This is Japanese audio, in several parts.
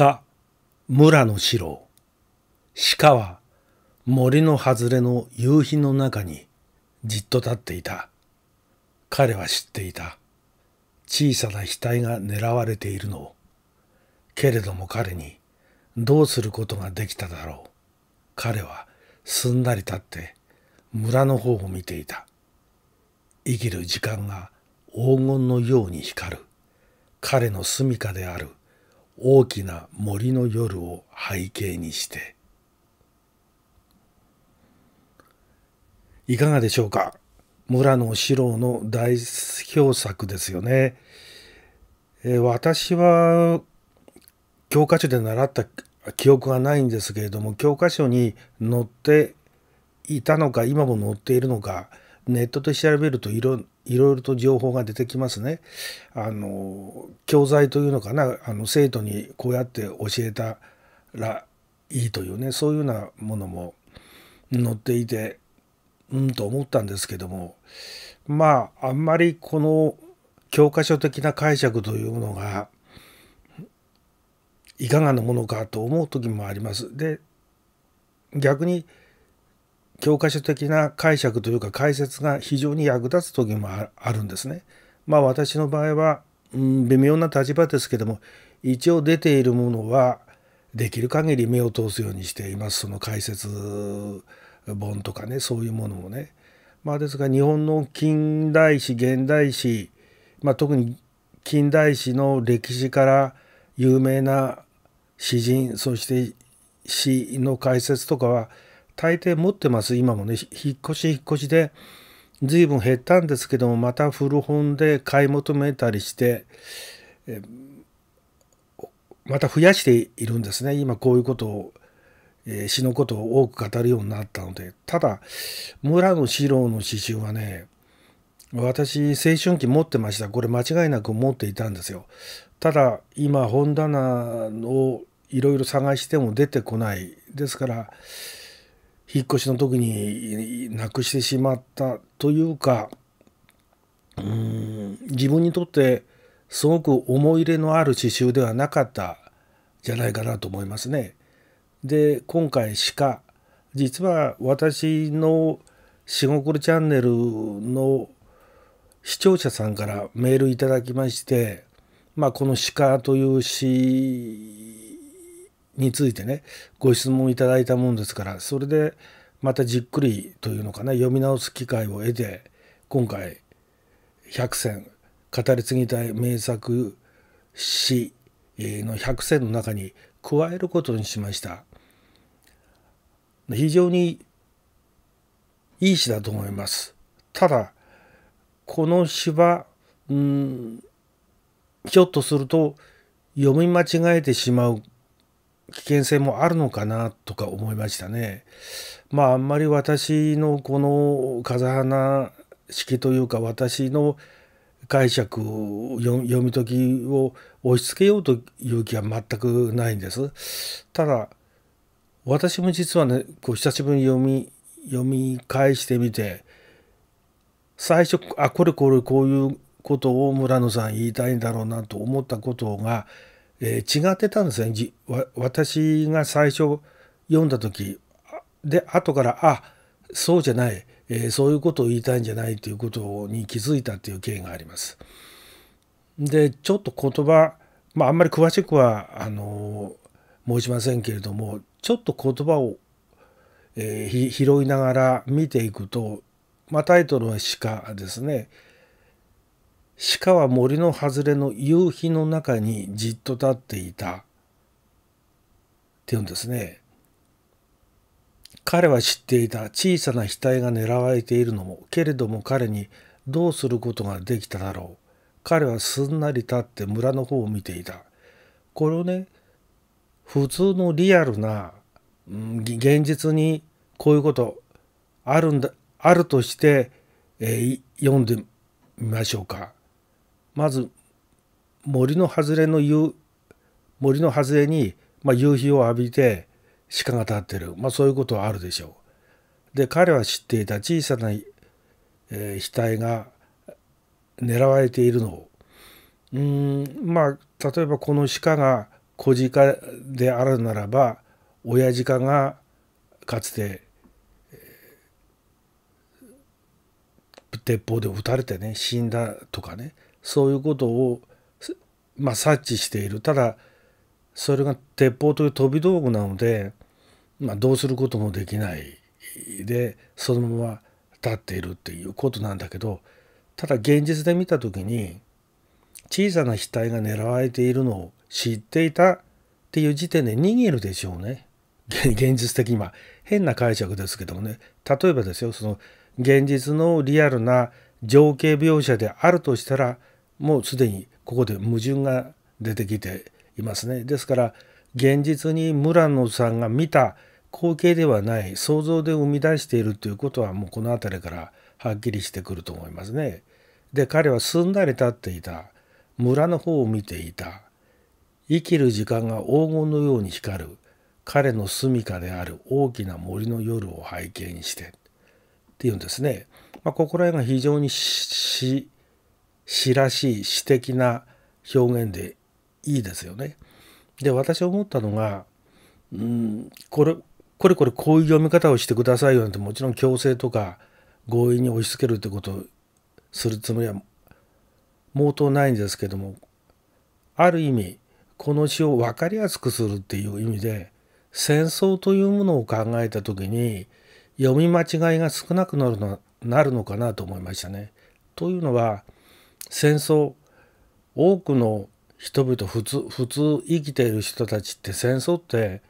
鹿、村の城。鹿は森の外れの夕日の中にじっと立っていた。彼は知っていた。小さな額が狙われているのを。けれども彼にどうすることができただろう。彼はすんなり立って村の方を見ていた。生きる時間が黄金のように光る。彼の住処である大きな森の夜を背景にしていかがでしょうか村野史郎の代表作ですよね。え私は教科書で習った記憶がないんですけれども教科書に載っていたのか今も載っているのかネットで調べるといろいろいろと情報が出てきますね。あの教材というのかなあの生徒にこうやって教えたらいいというねそういうようなものも載っていてうんと思ったんですけどもまああんまりこの教科書的な解釈というのがいかがなものかと思う時もあります。で逆に教科書的な解釈というか解説が非常に役立つ時もあるんですね。まあ私の場合は、うん、微妙な立場ですけども一応出ているものはできる限り目を通すようにしていますその解説本とかねそういうものもね。まあですが日本の近代史現代史、まあ、特に近代史の歴史から有名な詩人そして詩の解説とかは大抵持ってます今もね引っ越し引っ越しで随分減ったんですけどもまた古本で買い求めたりしてまた増やしているんですね今こういうことを詩のことを多く語るようになったのでただ村野四郎の詩集はね私青春期持ってましたこれ間違いなく持っていたんですよただ今本棚をいろいろ探しても出てこないですから引っ越しの時になくしてしまったというかうん自分にとってすごく思い入れのある刺繍ではなかったじゃないかなと思いますね。で今回鹿実は私の「しごくるチャンネル」の視聴者さんからメールいただきまして、まあ、この「鹿」という詩についてねご質問いただいたもんですからそれでまたじっくりというのかな読み直す機会を得て今回100選語り継ぎたい名作詩の百選の中に加えることにしました非常にいい詩だと思いますただこの詩はうんひょっとすると読み間違えてしまう危険性もあるのかなとか思いましたね。まああんまり私のこの風花式というか私の解釈を読み解きを押し付けようという気は全くないんです。ただ私も実はねこう久しぶりに読み読み返してみて最初あこれこれこういうことを村野さん言いたいんだろうなと思ったことがえー、違ってたんですね私が最初読んだ時で後からあそうじゃない、えー、そういうことを言いたいんじゃないということに気づいたという経緯があります。でちょっと言葉、まあ、あんまり詳しくはあの申しませんけれどもちょっと言葉を、えー、拾いながら見ていくと、まあ、タイトルは「鹿」ですね。鹿は森の外れの夕日の中にじっと立っていた。っていうんですね。彼は知っていた小さな額が狙われているのも、けれども彼にどうすることができただろう。彼はすんなり立って村の方を見ていた。これをね、普通のリアルな、うん、現実にこういうことあるんだ、あるとして、えー、読んでみましょうか。まず森の外れの夕森の外れに、まあ、夕日を浴びて鹿が立ってる、まあ、そういうことはあるでしょう。で彼は知っていた小さな、えー、額が狙われているのをうんまあ例えばこの鹿が小鹿であるならば親鹿がかつて、えー、鉄砲で撃たれてね死んだとかねそういうことを、まあ、察知しているただそれが鉄砲という飛び道具なので、まあ、どうすることもできないでそのまま立っているっていうことなんだけどただ現実で見た時に小さな額が狙われているのを知っていたっていう時点で逃げるでしょうね。現実的あ。変な解釈ですけどもね例えばですよその現実のリアルな情景描写であるとしたらもうすでにここで矛盾が出てきていますね。ですから現実に村野さんが見た光景ではない想像で生み出しているということはもうこの辺りからはっきりしてくると思いますね。で彼はすんなり立っていた村の方を見ていた生きる時間が黄金のように光る彼の住処である大きな森の夜を背景にしてっていうんですね。まあ、ここら辺が非常に詩らしい詩的な表現でいいですよね。で私思ったのがうんこれこれこれこういう読み方をしてくださいよなんてもちろん強制とか強引に押し付けるってことをするつもりは毛頭ないんですけどもある意味この詩を分かりやすくするっていう意味で戦争というものを考えた時に読み間違いが少なくなるのなるのかなと思いましたね。というのは戦争多くの人々普通普通生きている人たちって戦争って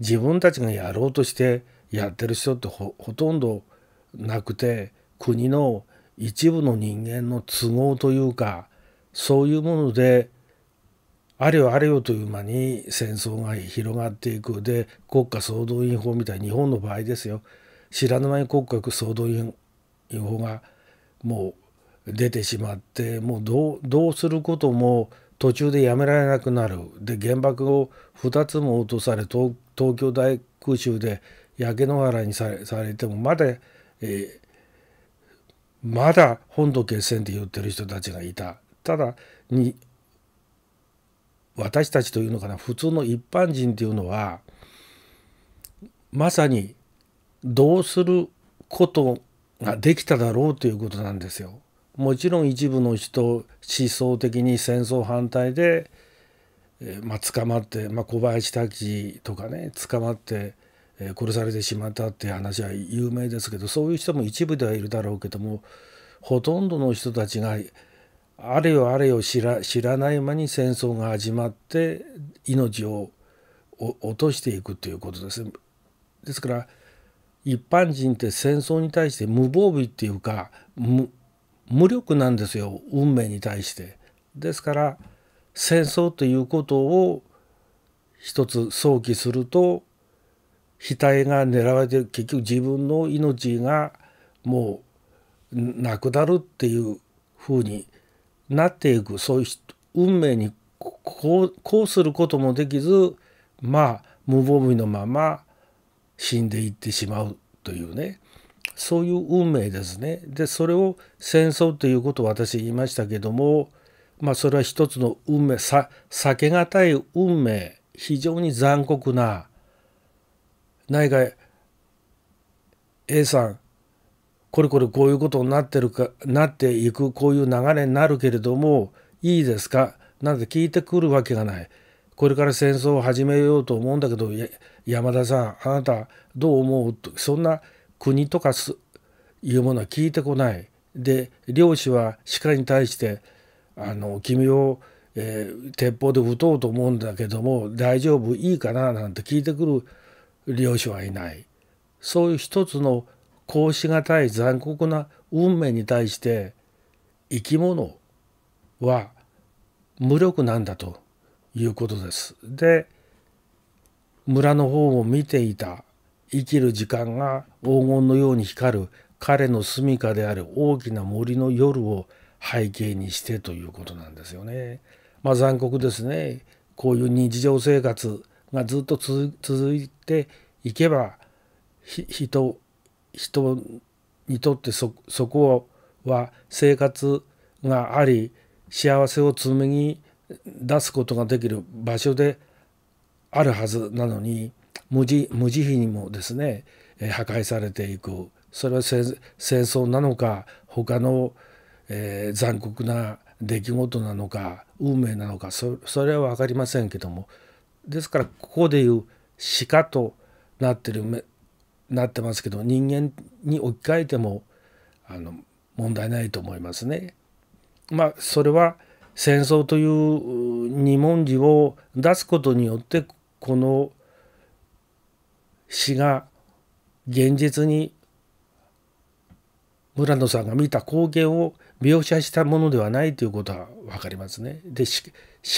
自分たちがやろうとしてやってる人ってほとんどなくて国の一部の人間の都合というかそういうものであれよあれよという間に戦争が広がっていくで国家総動員法みたい日本の場合ですよ知らぬ間に国家総動員法がもう出てしまってもうどうすることも途中でやめられなくなるで原爆を2つも落とされ東京大空襲で焼け野原にされされてもまだ、えー、まだ本土決戦って言ってる人たちがいた。ただに私たちというのかな普通の一般人というのはまさにどうすることができただろうということなんですよ。もちろん一部の人思想的に戦争反対で、えー、まあ、捕まって、まあ、小林滝次とかね捕まって、えー、殺されてしまったっていう話は有名ですけどそういう人も一部ではいるだろうけどもほとんどの人たちがあれよあれよ知ら知らない間に戦争が始まって命を落としていくということです。ですから一般人って戦争に対して無防備っていうか無無力なんですよ運命に対して。ですから戦争ということを一つ想起すると額が狙われて結局自分の命がもうなくなるっていうふうになっていくそういう運命にこうこうすることもできずまあ無防備のまま死んでいってしまうというねそういう運命ですね。でそれを戦争ということを私言いましたけども、まあ、それは一つの運命さ避けがたい運命非常に残酷な何か A さんこれこれこういうことになってるかなっていくこういう流れになるけれどもいいですかなんて聞いてくるわけがない。これから戦争を始めようと思うんだけど山田さんあなたどう思うと、そんな国とかすいうものは聞いてこないで漁師は鹿に対してあの君を、えー、鉄砲で撃とうと思うんだけども大丈夫いいかななんて聞いてくる漁師はいないそういう一つの格子がたい残酷な運命に対して生き物は無力なんだということです。で村の方を見ていた生きる時間が黄金のように光る彼の住処である大きな森の夜を背景にしてということなんですよね。まあ、残酷ですね。こういう日常生活がずっと続いていけば人人にとってそそこは生活があり幸せを紡ぎ出すことができる場所であるはずなのに無慈無慈悲にもですねえ破壊されていくそれは戦争なのか他の、えー、残酷な出来事なのか運命なのかそれは分かりませんけどもですからここでいう「鹿」となってるなってますけど人間に置き換えてもあの問題ないと思いますね。まあ、それは戦争という二文字を出すことによってこの詩が現実に村野さんが見た光景を描写したものではないということは分かりますね。で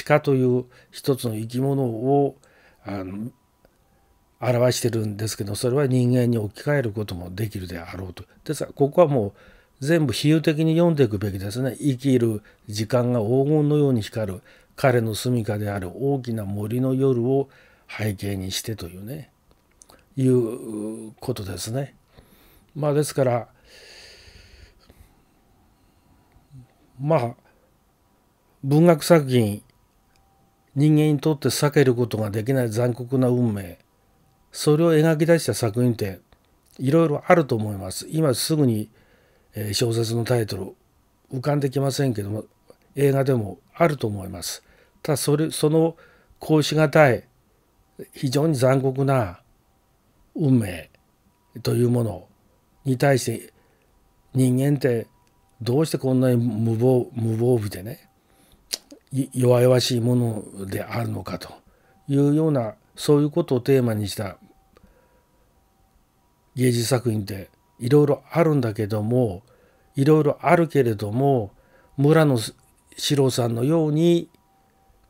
鹿という一つの生き物をあの表してるんですけどそれは人間に置き換えることもできるであろうと。ですからここはもう全部比喩的に読んでいくべきですね。生きる時間が黄金のように光る彼の住処である大きな森の夜を背景にしてというね。いうことですね。まあ、ですからまあ文学作品人間にとって避けることができない残酷な運命それを描き出した作品っていろいろあると思います。今すぐに小説のタイトル浮かんできませんけども映画でもあると思います。ただそれその行しがたい非常に残酷な運命というものに対して人間ってどうしてこんなに無防無防備でね弱々しいものであるのかというようなそういうことをテーマにした芸術作品っていろいろあるんだけどもいろいろあるけれども村野史郎さんのように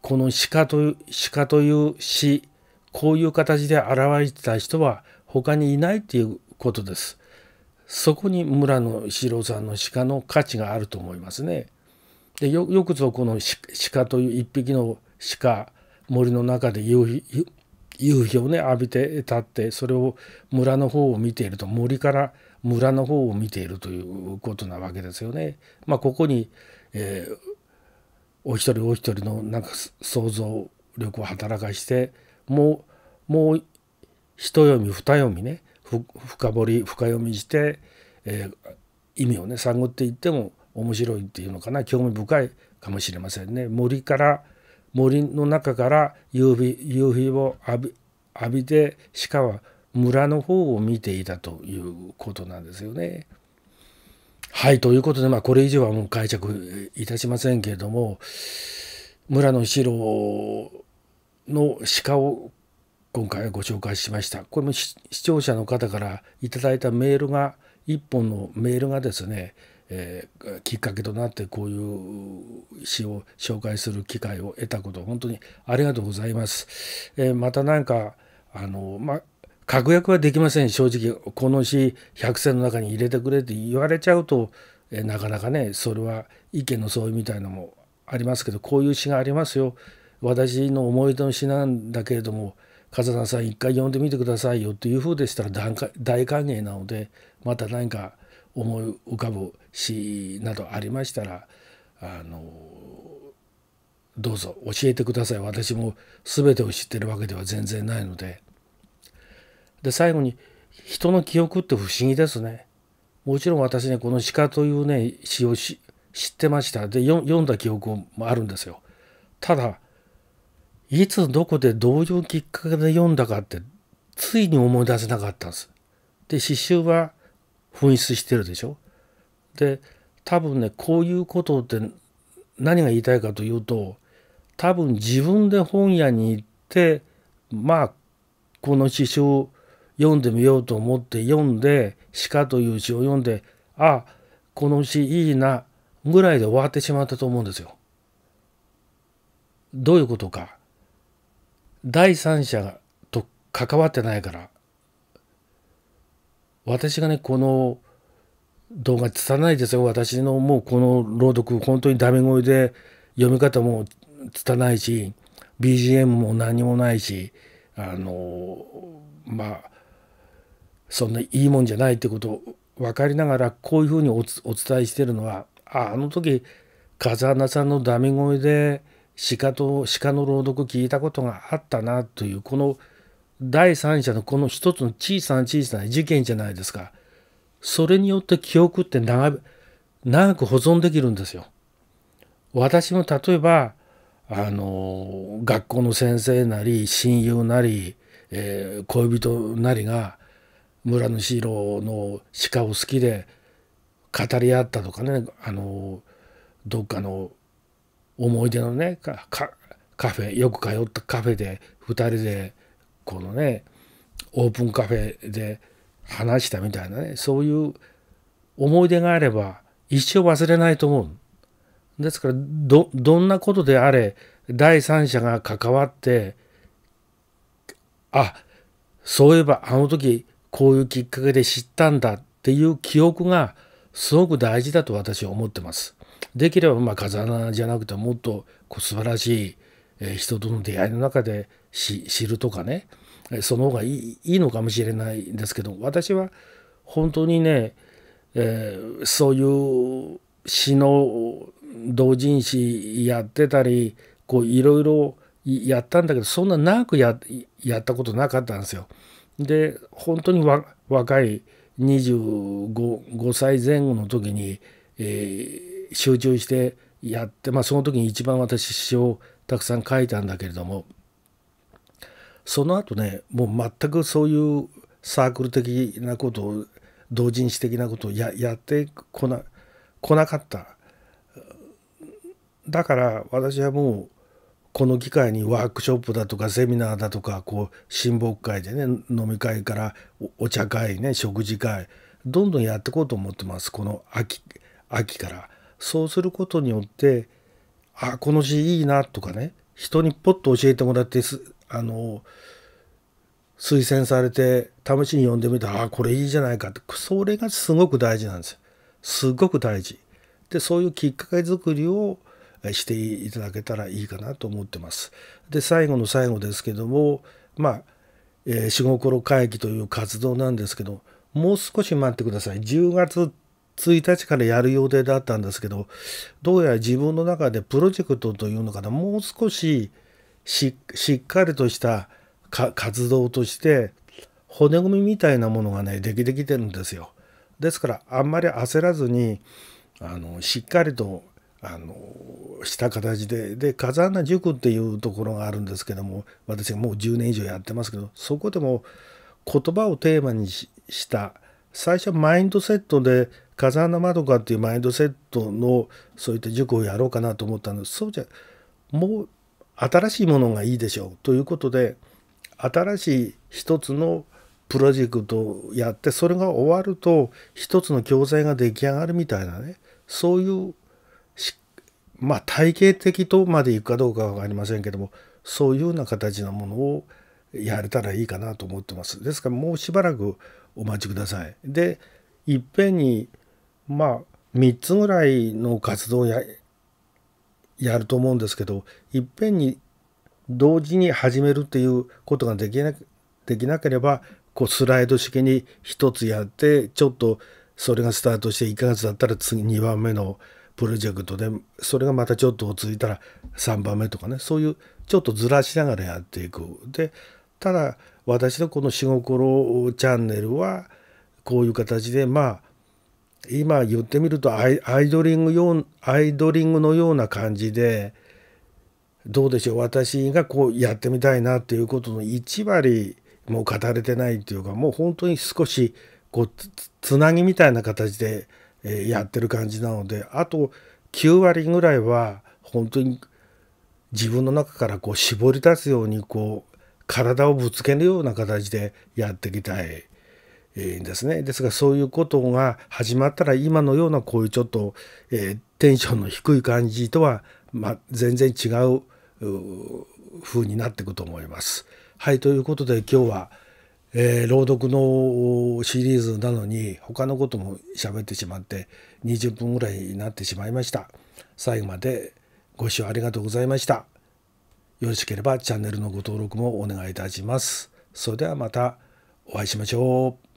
この鹿という鹿という詩こういう形で現れてた人は他にいないっていうことです。そこに村の石郎さんの鹿の価値があると思いますね。でよくぞこの鹿という一匹の鹿森の中で夕日をね浴びて立ってそれを村の方を見ていると森から村の方を見ているということなわけですよね。まあ、ここに、えー、お一人お一人のなんか想像力を働かしてもうもう一読み二読みね深掘り深読みして、えー、意味をね探っていっても面白いっていうのかな興味深いかもしれませんね。森から森の中から夕日夕日を浴びて鹿は村の方を見ていたということなんですよね。はいということで、まあ、これ以上はもう解釈いたしませんけれども村の城の鹿を今回はご紹介しました。これも視聴者の方から頂いたメールが、一本のメールがですね、えー、きっかけとなってこういう詩を紹介する機会を得たこと本当にありがとうございます。えー、また何かあのまあ確約はできません正直この詩100選の中に入れてくれって言われちゃうと、えー、なかなかねそれは意見の相違みたいのもありますけどこういう詩がありますよ私の思い出の詩なんだけれども風間さん一回呼んでみてくださいよというふうでしたら大歓迎なのでまた何か思い浮かぶ詩などありましたらあのどうぞ教えてください私も全てを知ってるわけでは全然ないので。で最後に人の記憶って不思議ですね。もちろん私ねこの「鹿」というね詩を知ってましたで読んだ記憶もあるんですよ。ただいつどこでどういうきっかけで読んだかってついに思い出せなかったんです。で詩集は紛失してるでしょ。で多分ねこういうことって何が言いたいかというと多分自分で本屋に行ってまあこの詩集を読んでみようと思って読んで「鹿」という詩を読んであこの詩いいなぐらいで終わってしまったと思うんですよ。どういうことか。第三者と関わってないから、私がね、この動画拙いですよ。私のもうこの朗読、本当にダメ声で読み方も拙いし、BGM も何もないし、あの、まあ、そんないいもんじゃないってことを分かりながら、こういうふうにお伝えしてるのは、ああの時、風穴さんのダメ声で、鹿と鹿の朗読聞いたことがあったなというこの第三者のこの一つの小さな小さな事件じゃないですかそれによって記憶って長長く保存できるんですよ。私も例えばあの学校の先生なり親友なり、えー、恋人なりが村のシロの鹿を好きで語り合ったとかねあのどっかの思い出のねカフェよく通ったカフェで2人でこのねオープンカフェで話したみたいなねそういう思い出があれば一生忘れないと思う。ですからどどんなことであれ第三者が関わってあそういえばあの時こういうきっかけで知ったんだっていう記憶がすごく大事だと私は思ってます。できればまあ風穴じゃなくてもっとこう素晴らしい、え人との出会いの中で知るとかねその方がいいいいのかもしれないんですけど私は本当にね、えー、そういう詩の同人誌やってたりこういろいろやったんだけどそんな長くやったことなかったんですよ。で本当に若い25歳前後の時に、えー集中してやって、まあ、その時に一番私詩をたくさん書いたんだけれどもその後ねもう全くそういうサークル的なことを同人誌的なことをややってこなこなかっただから私はもうこの機会にワークショップだとかセミナーだとかこう親睦会でね飲み会からお茶会ね食事会どんどんやっていこうと思ってますこの秋秋からそうすることによってあこの字いいなとかね人にポッと教えてもらってあの推薦されて試しに読んでみたらあこれいいじゃないかってそれがすごく大事なんですよ。すごく大事。でそういうきっかけ作りをしていただけたらいいかなと思ってます。で最後の最後ですけどもまあ「えー、死後会議」という活動なんですけどもう少し待ってください。10月1日からやる予定だったんですけど、どうやら自分の中でプロジェクトというのかな、もう少ししっかりとした活動として、骨組みみたいなものがね、できてきてるんですよ。ですから、あんまり焦らずに、あのしっかりとあのした形でで風穴塾っていうところがあるんですけども私がもう10年以上やってますけどそこでも言葉をテーマにした最初はマインドセットで山の窓かっていうマインドセットのそういった塾をやろうかなと思ったんですそうじゃもう新しいものがいいでしょうということで新しい一つのプロジェクトをやってそれが終わると一つの教材が出来上がるみたいなねそういうまあ体系的とまでいくかどうかは分かりませんけどもそういうような形のものをやれたらいいかなと思ってます。ですからもうしばらくお待ちください。でいっぺんにまあ3つぐらいの活動をややると思うんですけどいっぺんに同時に始めるっていうことができなできなければこうスライド式に1つやってちょっとそれがスタートして1ヶ月だったら次2番目のプロジェクトでそれがまたちょっと続いたら3番目とかねそういうちょっとずらしながらやっていく。でただ私のこの「仕心チャンネル」はこういう形でまあ今言ってみるとアイドリング用アイドリングのような感じでどうでしょう私がこうやってみたいなっていうことの1割もう語れてないっていうかもう本当に少しこうつなぎみたいな形でやってる感じなのであと9割ぐらいは本当に自分の中からこう絞り出すようにこう体をぶつけるような形でやっていきたいえー、ですね。ですがそういうことが始まったら今のようなこういうちょっと、えー、テンションの低い感じとは、まあ、全然違う風になっていくと思います。はいということで今日は、えー、朗読のシリーズなのに他のことも喋ってしまって20分ぐらいになってしまいました。最後までご視聴ありがとうございました。よろしければチャンネルのご登録もお願いいたします。それではまたお会いしましょう。